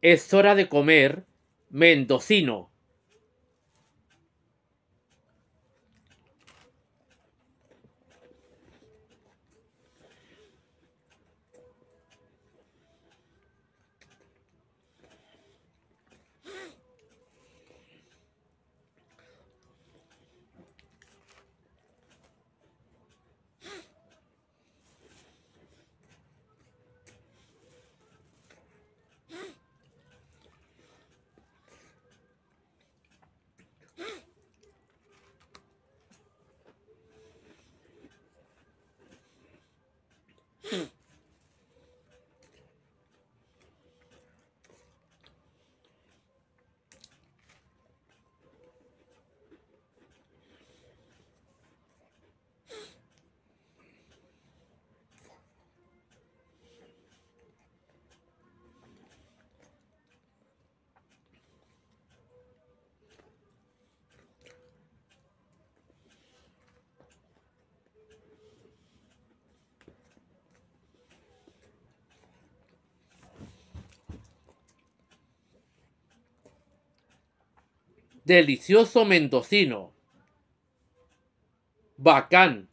Es hora de comer mendocino. delicioso mendocino. Bacán.